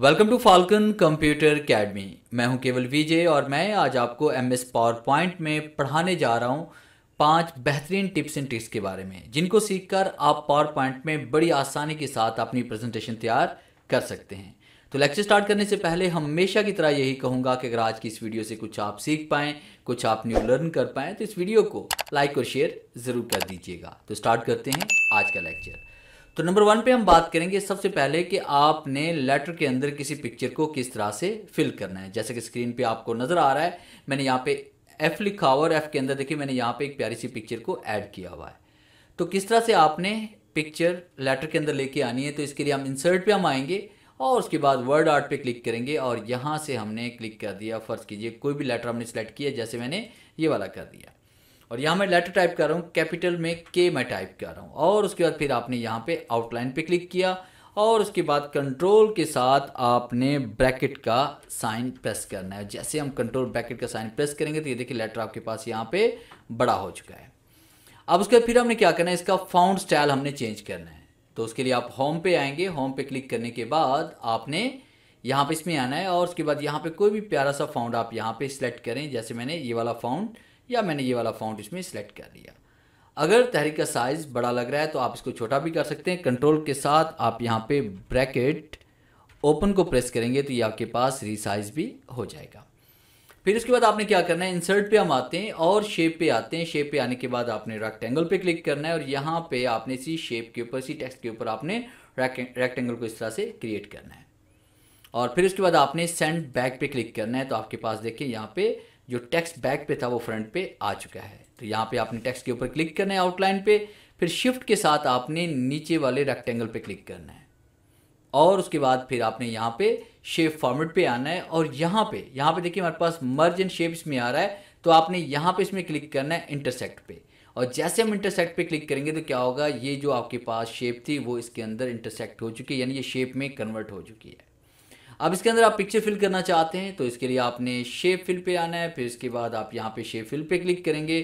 welcome to Falcon computer academy मैं हूं केवल विजय और मैं आज आपको एम एस पावर पॉइंट में पढ़ाने जा रहा हूं पांच बेहतरीन टिप्स एंड ट्रिक्स के बारे में जिनको सीखकर आप पावर पॉइंट में बड़ी आसानी के साथ अपनी प्रेजेंटेशन तैयार कर सकते हैं तो लेक्चर स्टार्ट करने से पहले हमेशा की तरह यही कहूंगा कि अगर आज की इस वीडियो से कुछ आप सीख पाएं कुछ आप न्यू लर्न कर पाएँ तो इस वीडियो को लाइक और शेयर ज़रूर कर दीजिएगा तो स्टार्ट करते हैं आज का लेक्चर तो नंबर वन पे हम बात करेंगे सबसे पहले कि आपने लेटर के अंदर किसी पिक्चर को किस तरह से फिल करना है जैसे कि स्क्रीन पे आपको नज़र आ रहा है मैंने यहाँ पे एफ़ लिखा हुआ और एफ़ के अंदर देखिए मैंने यहाँ पे एक प्यारी सी पिक्चर को ऐड किया हुआ है तो किस तरह से आपने पिक्चर लेटर के अंदर लेके आनी है तो इसके लिए हम इंसर्ट पे हम आएंगे और उसके बाद वर्ड आर्ट पे क्लिक करेंगे और यहाँ से हमने क्लिक कर दिया फ़र्ज़ कीजिए कोई भी लेटर हमने सेलेक्ट किया जैसे मैंने ये वाला कर दिया और यहाँ मैं लेटर टाइप कर रहा हूँ कैपिटल में के मैं टाइप कर रहा हूँ और उसके बाद फिर आपने यहाँ पे आउटलाइन पे क्लिक किया और उसके बाद कंट्रोल के साथ आपने ब्रैकेट का साइन प्रेस करना है जैसे हम कंट्रोल ब्रैकेट का साइन प्रेस करेंगे तो ये देखिए लेटर आपके पास यहाँ पे बड़ा हो चुका है अब उसके बाद फिर हमने क्या करना है इसका फाउंड स्टाइल हमने चेंज करना है तो उसके लिए आप होम पे आएंगे होम पे क्लिक करने के बाद आपने यहाँ पे इसमें आना है और उसके बाद यहाँ पे कोई भी प्यारा सा फाउंड आप यहाँ पे सिलेक्ट करें जैसे मैंने ये वाला फाउंड या मैंने ये वाला फाउंट इसमें सेलेक्ट कर लिया अगर तहरीक का साइज़ बड़ा लग रहा है तो आप इसको छोटा भी कर सकते हैं कंट्रोल के साथ आप यहाँ पे ब्रैकेट ओपन को प्रेस करेंगे तो ये आपके पास रिसाइज भी हो जाएगा फिर उसके बाद आपने क्या करना है इंसर्ट पे हम आते हैं और शेप पे आते हैं शेप पे आने के बाद आपने रेक्टेंगल पे क्लिक करना है और यहाँ पे आपने इसी शेप के ऊपर इसी टेक्स्ट के ऊपर आपने रेक्टेंगल को इस तरह से क्रिएट करना है और फिर उसके बाद आपने सेंड बैक पे क्लिक करना है तो आपके पास देखिए यहाँ पे जो टेक्स्ट बैक पे था वो फ्रंट पे आ चुका है तो यहाँ पे आपने टेक्स्ट के ऊपर क्लिक करना है आउटलाइन पे फिर शिफ्ट के साथ आपने नीचे वाले रेक्टेंगल पे क्लिक करना है और उसके बाद फिर आपने यहाँ पे शेप फॉर्मेट पे आना है और यहाँ पे यहाँ पे देखिए हमारे पास मर्ज इन शेप इसमें आ रहा है तो आपने यहाँ पे इसमें क्लिक करना है इंटरसेक्ट पे और जैसे हम इंटरसेक्ट पे क्लिक करेंगे तो क्या होगा ये जो आपके पास शेप थी वो इसके अंदर इंटरसेक्ट हो चुकी है यानी ये शेप में कन्वर्ट हो चुकी है अब इसके अंदर आप पिक्चर फिल करना चाहते हैं तो इसके लिए आपने शेप फिल पे आना है फिर इसके बाद आप यहाँ पे शेप फिल पे क्लिक करेंगे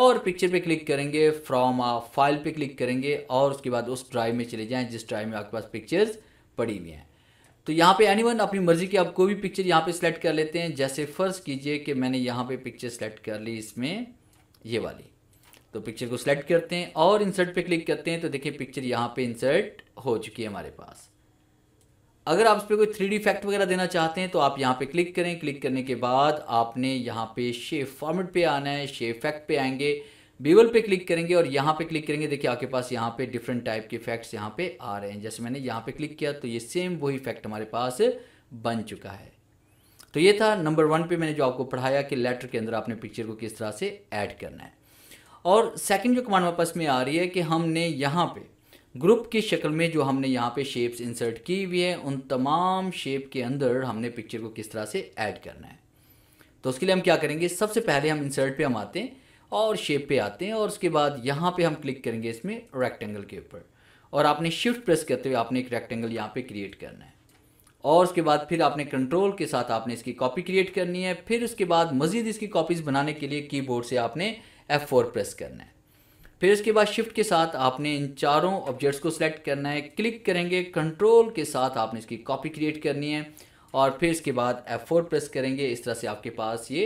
और पिक्चर पे क्लिक करेंगे फ्रॉम आ फाइल पे क्लिक करेंगे और उसके बाद उस ड्राइव में चले जाएँ जिस ड्राइव में आपके पास पिक्चर्स पड़ी हुई हैं तो यहाँ पे एनीवन अपनी मर्जी की आप कोई भी पिक्चर यहाँ पे सेलेक्ट कर लेते हैं जैसे फ़र्ज कीजिए कि मैंने यहाँ पे पिक्चर सेलेक्ट कर ली इसमें ये वाली तो पिक्चर को सिलेक्ट करते हैं और इंसर्ट पर क्लिक करते हैं तो देखिए पिक्चर यहाँ पर इंसर्ट हो चुकी है हमारे पास अगर आप इस पर कोई थ्री डी इफेक्ट वगैरह देना चाहते हैं तो आप यहाँ पे क्लिक करें क्लिक करने के बाद आपने यहाँ पे शेप फॉर्मेट पे आना है शेप इफेक्ट पे आएंगे बीवल पे क्लिक करेंगे और यहाँ पे क्लिक करेंगे देखिए आपके पास यहाँ पे डिफरेंट टाइप के इफेक्ट्स यहाँ पे आ रहे हैं जैसे मैंने यहाँ पे क्लिक किया तो ये सेम वही इफेक्ट हमारे पास बन चुका है तो ये था नंबर वन पे मैंने जो आपको पढ़ाया कि लेटर के अंदर आपने पिक्चर को किस तरह से ऐड करना है और सेकेंड जो कमांड वापस में आ रही है कि हमने यहाँ पर ग्रुप की शक्ल में जो हमने यहाँ पे शेप्स इंसर्ट की हुई है उन तमाम शेप के अंदर हमने पिक्चर को किस तरह से ऐड करना है तो उसके लिए हम क्या करेंगे सबसे पहले हम इंसर्ट पे हम आते हैं और शेप पे आते हैं और उसके बाद यहाँ पे हम क्लिक करेंगे इसमें रेक्टेंगल के ऊपर और आपने शिफ्ट प्रेस करते हुए आपने एक रेक्टेंगल यहाँ पर क्रिएट करना है और उसके बाद फिर आपने कंट्रोल के साथ आपने इसकी कॉपी क्रिएट करनी है फिर उसके बाद मज़ीद इसकी कॉपीज़ बनाने के लिए कीबोर्ड से आपने एफ़ प्रेस करना है फिर इसके बाद शिफ्ट के साथ आपने इन चारों ऑब्जेक्ट्स को सिलेक्ट करना है क्लिक करेंगे कंट्रोल के साथ आपने इसकी कॉपी क्रिएट करनी है और फिर इसके बाद F4 प्रेस करेंगे इस तरह से आपके पास ये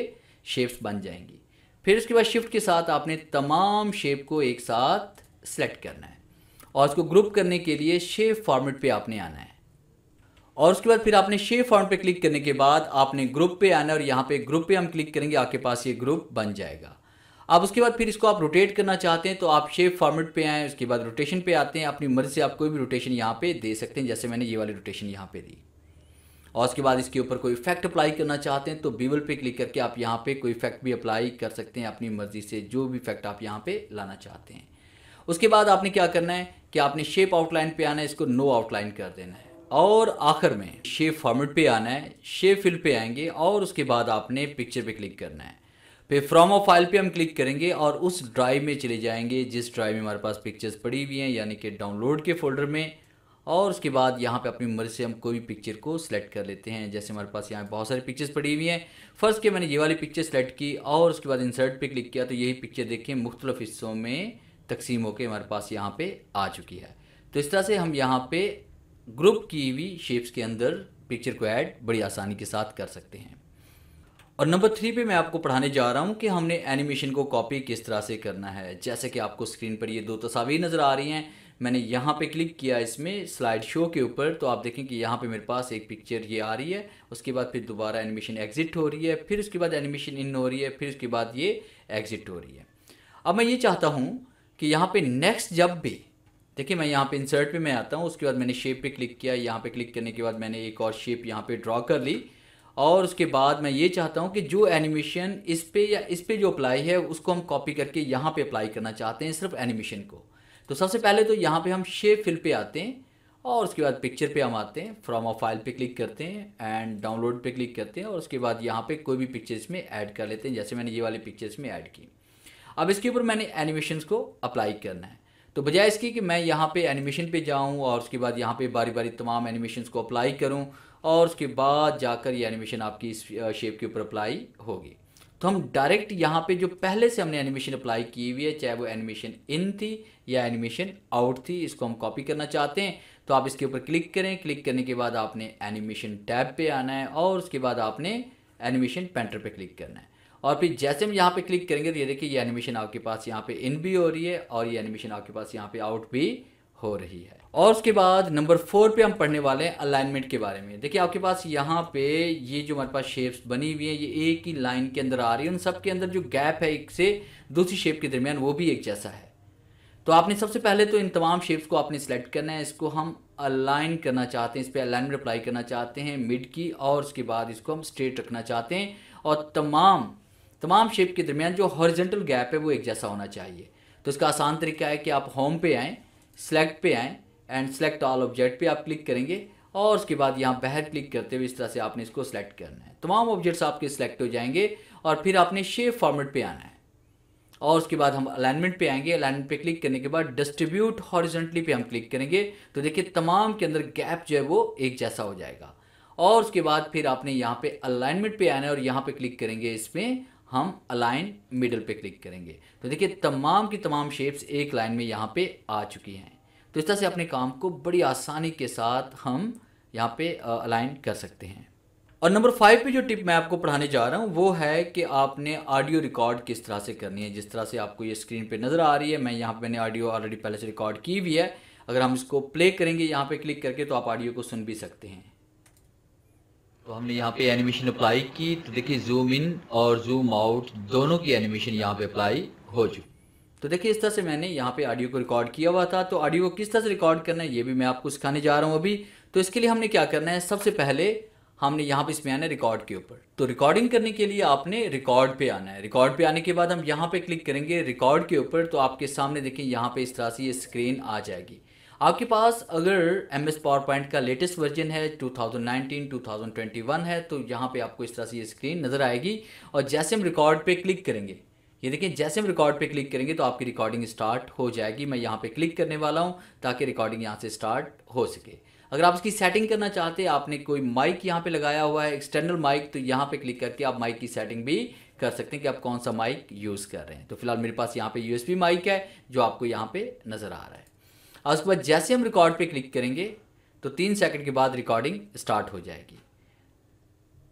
शेप्स बन जाएंगी फिर इसके बाद शिफ्ट के साथ आपने तमाम शेप को एक साथ सेलेक्ट करना है और इसको ग्रुप करने के लिए शेप फॉर्मेट पे आपने आना है और उसके बाद फिर आपने शेप फॉर्मेट पे क्लिक करने के बाद आपने ग्रुप पे आना है और यहाँ पे ग्रुप पे हम क्लिक करेंगे आपके पास ये ग्रुप बन जाएगा अब उसके बाद फिर इसको आप रोटेट करना चाहते हैं तो आप शेप फॉर्मेट पे आएँ उसके बाद रोटेशन पे आते हैं अपनी मर्ज़ी से आप कोई भी रोटेशन यहाँ पे दे सकते हैं जैसे मैंने ये वाली रोटेशन यहाँ पे दी और उसके बाद इसके ऊपर कोई इफेक्ट अप्लाई करना चाहते हैं तो बीवल पे क्लिक करके आप यहाँ पे कोई इफेक्ट भी अप्लाई कर सकते हैं अपनी मर्ज़ी से जो भी इफेक्ट आप यहाँ पे लाना चाहते हैं उसके बाद आपने क्या करना है कि आपने शेप आउटलाइन पे आना है इसको नो आउटलाइन कर देना है और आखिर में शेप फॉर्मेट पे आना है शेप फिल पे आएंगे और उसके बाद आपने पिक्चर पे क्लिक करना है फिर फ्रॉम ऑफ फाइल पे हम क्लिक करेंगे और उस ड्राइव में चले जाएंगे जिस ड्राइव में हमारे पास पिक्चर्स पड़ी हुई हैं यानी कि डाउनलोड के फोल्डर में और उसके बाद यहाँ पे अपनी मर्ज़ी से हम कोई भी पिक्चर को सिलेक्ट कर लेते हैं जैसे हमारे पास यहाँ बहुत सारी पिक्चर्स पड़ी हुई हैं फर्स्ट के मैंने ये वाली पिक्चर सेलेक्ट की और उसके बाद इंसर्ट पे क्लिक किया तो यही पिक्चर देखें मुख्तलिफ हिस्सों में तकसीम होकर हमारे पास यहाँ पे आ चुकी है तो इस तरह से हम यहाँ पे ग्रुप की हुई शेप्स के अंदर पिक्चर को ऐड बड़ी आसानी के साथ कर सकते हैं और नंबर थ्री पे मैं आपको पढ़ाने जा रहा हूँ कि हमने एनिमेशन को कॉपी किस तरह से करना है जैसे कि आपको स्क्रीन पर ये दो तस्वीर नज़र आ रही हैं मैंने यहाँ पे क्लिक किया इसमें स्लाइड शो के ऊपर तो आप देखें कि यहाँ पे मेरे पास एक पिक्चर ये आ रही है उसके बाद फिर दोबारा एनिमेशन एग्ज़िट हो रही है फिर उसके बाद एनिमेशन इन हो रही है फिर उसके बाद ये एग्ज़िट हो रही है अब मैं ये चाहता हूँ कि यहाँ पर नेक्स्ट जब भी देखिए मैं यहाँ पे इंसर्ट पर मैं आता हूँ उसके बाद मैंने शेप पर क्लिक किया यहाँ पर क्लिक करने के बाद मैंने एक और शेप यहाँ पर ड्रॉ कर ली और उसके बाद मैं ये चाहता हूँ कि जो एनिमेशन इस पे या इस पे जो अप्लाई है उसको हम कॉपी करके यहाँ पे अप्लाई करना चाहते हैं सिर्फ एनिमेशन को तो सबसे पहले तो यहाँ पे हम शेप फिल पे आते हैं और उसके बाद पिक्चर पे हम आते हैं फ्रॉम अ फाइल पे क्लिक करते हैं एंड डाउनलोड पे क्लिक करते हैं और उसके बाद यहाँ पे कोई भी पिक्चर्स में ऐड कर लेते हैं जैसे मैंने ये वाले पिक्चर्स में ऐड की अब इसके ऊपर मैंने एनिमेशन को अप्लाई करना है तो बजाय इसकी कि मैं यहाँ पे एनिमेशन पे जाऊँ और उसके बाद यहाँ पे बारी बारी तमाम एनिमेशन को अप्लाई करूँ और उसके बाद जाकर ये एनिमेशन आपकी इस शेप के ऊपर अप्लाई होगी तो हम डायरेक्ट यहाँ पे जो पहले से हमने एनिमेशन अप्लाई की हुई है चाहे वो एनिमेशन इन थी या एनिमेशन आउट थी इसको हम कॉपी करना चाहते हैं तो आप इसके ऊपर क्लिक करें क्लिक करने के बाद आपने एनिमेशन टैब पे आना है और उसके बाद आपने एनिमेशन पेंटर पे क्लिक करना है और फिर जैसे हम यहाँ पे क्लिक करेंगे तो ये देखिए ये एनिमेशन आपके पास यहाँ पे इन भी हो रही है और ये एनिमेशन आपके पास यहाँ पे आउट भी हो रही है और उसके बाद नंबर फोर पे हम पढ़ने वाले हैं अलाइनमेंट के बारे में देखिए आपके पास यहाँ पे ये जो हमारे पास शेप्स बनी हुई हैं ये एक ही लाइन के अंदर आ रही है उन सब के अंदर जो गैप है एक से दूसरी शेप के दरमियान वो भी एक जैसा है तो आपने सबसे पहले तो इन तमाम शेप्स को आपने सेलेक्ट करना है इसको हम अलाइन करना चाहते हैं इस पर अलाइनमेंट अप्लाई करना चाहते हैं मिड की और उसके बाद इसको हम स्ट्रेट रखना चाहते हैं और तमाम तमाम शेप के दरमियान जो हॉरिजेंटल गैप है वो एक जैसा होना चाहिए तो इसका आसान तरीका है कि आप होम पे आएँ सेलेक्ट पे आएँ एंड सेलेक्ट ऑल ऑब्जेक्ट पे आप क्लिक करेंगे और उसके बाद यहाँ बाहर क्लिक करते हुए इस तरह से आपने इसको सेलेक्ट करना है तमाम ऑब्जेक्ट्स आपके सेलेक्ट हो जाएंगे और फिर आपने शेप फॉर्मेट पे आना है और उसके बाद हम अलाइनमेंट पे आएंगे अलाइनमेंट पे क्लिक करने के बाद डिस्ट्रीब्यूट हॉरिजेंटली पे हम क्लिक करेंगे तो देखिए तमाम के अंदर गैप जो है वो एक जैसा हो जाएगा और उसके बाद फिर आपने यहाँ पे अलाइनमेंट पे आना है और यहाँ पे क्लिक करेंगे इसमें हम अलाइन मिडल पे क्लिक करेंगे तो देखिए तमाम की तमाम शेप्स एक लाइन में यहाँ पे आ चुकी हैं तो इस तरह से अपने काम को बड़ी आसानी के साथ हम यहाँ पे अलाइन कर सकते हैं और नंबर फाइव पे जो टिप मैं आपको पढ़ाने जा रहा हूँ वो है कि आपने ऑडियो रिकॉर्ड किस तरह से करनी है जिस तरह से आपको ये स्क्रीन पे नज़र आ रही है मैं यहाँ पे मैंने ऑडियो ऑलरेडी पहले से रिकॉर्ड की हुई है अगर हम इसको प्ले करेंगे यहाँ पे क्लिक करके तो आप ऑडियो को सुन भी सकते हैं तो हमने यहाँ पे एनिमेशन अप्लाई की तो देखिए जूम इन और जूम आउट दोनों की एनिमेशन यहाँ पे अप्लाई हो चुकी तो देखिए इस तरह से मैंने यहाँ पे ऑडियो को रिकॉर्ड किया हुआ था तो ऑडियो को किस तरह से रिकॉर्ड करना है ये भी मैं आपको सिखाने जा रहा हूँ अभी तो इसके लिए हमने क्या करना है सबसे पहले हमने यहाँ पे इसमें आना है रिकॉर्ड के ऊपर तो रिकॉर्डिंग करने के लिए आपने रिकॉर्ड पे आना है रिकॉर्ड पे आने के बाद हम यहाँ पे क्लिक करेंगे रिकॉर्ड के ऊपर तो आपके सामने देखिए यहाँ पे इस तरह से ये स्क्रीन आ जाएगी आपके पास अगर एम एस पावर पॉइंट का लेटेस्ट वर्जन है 2019 2021 है तो यहाँ पे आपको इस तरह से ये स्क्रीन नज़र आएगी और जैसे हम रिकॉर्ड पे क्लिक करेंगे ये देखें जैसे हम रिकॉर्ड पे क्लिक करेंगे तो आपकी रिकॉर्डिंग स्टार्ट हो जाएगी मैं यहाँ पे क्लिक करने वाला हूँ ताकि रिकॉर्डिंग यहाँ से स्टार्ट हो सके अगर आप इसकी सेटिंग करना चाहते हैं आपने कोई माइक यहाँ पे लगाया हुआ है एक्सटर्नल माइक तो यहाँ पे क्लिक करके आप माइक की सेटिंग भी कर सकते हैं कि आप कौन सा माइक यूज़ कर रहे हैं तो फिलहाल मेरे पास यहाँ पे यूएसबी माइक है जो आपको यहाँ पे नज़र आ रहा है और उसके बाद जैसे हम रिकॉर्ड पे क्लिक करेंगे तो तीन सेकंड के बाद रिकॉर्डिंग स्टार्ट हो जाएगी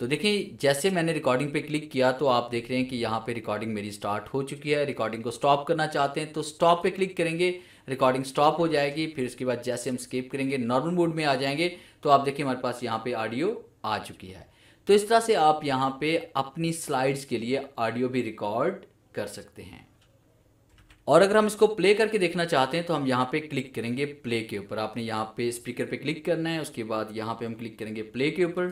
तो देखिए जैसे मैंने रिकॉर्डिंग पे क्लिक किया तो आप देख रहे हैं कि यहाँ पे रिकॉर्डिंग मेरी स्टार्ट हो चुकी है रिकॉर्डिंग को स्टॉप करना चाहते हैं तो स्टॉप पे क्लिक करेंगे रिकॉर्डिंग स्टॉप हो जाएगी फिर उसके बाद जैसे हम स्केप करेंगे नॉर्मल मोड में आ जाएंगे तो आप देखिए हमारे पास यहाँ पे ऑडियो आ चुकी है तो इस तरह से आप यहाँ पे अपनी स्लाइड्स के लिए ऑडियो भी रिकॉर्ड कर सकते हैं और अगर हम इसको प्ले करके देखना चाहते हैं तो हम यहाँ पे क्लिक करेंगे प्ले के ऊपर आपने यहाँ पे स्पीकर पे क्लिक करना है उसके बाद यहाँ पे हम क्लिक करेंगे प्ले के ऊपर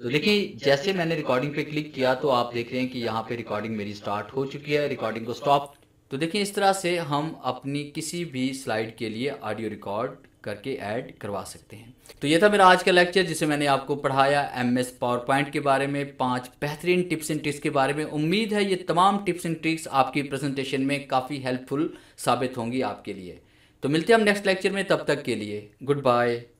तो देखिए जैसे मैंने रिकॉर्डिंग पे क्लिक किया तो आप देख रहे हैं कि यहाँ पे रिकॉर्डिंग मेरी स्टार्ट हो चुकी है रिकॉर्डिंग को स्टॉप तो देखिए इस तरह से हम अपनी किसी भी स्लाइड के लिए ऑडियो रिकॉर्ड करके ऐड करवा सकते हैं तो ये था मेरा आज का लेक्चर जिसे मैंने आपको पढ़ाया एम एस पावर पॉइंट के बारे में पांच बेहतरीन टिप्स एंड ट्रिक्स के बारे में उम्मीद है ये तमाम टिप्स एंड ट्रिक्स आपकी प्रेजेंटेशन में काफ़ी हेल्पफुल साबित होंगी आपके लिए तो मिलते हैं हम नेक्स्ट लेक्चर में तब तक के लिए गुड बाय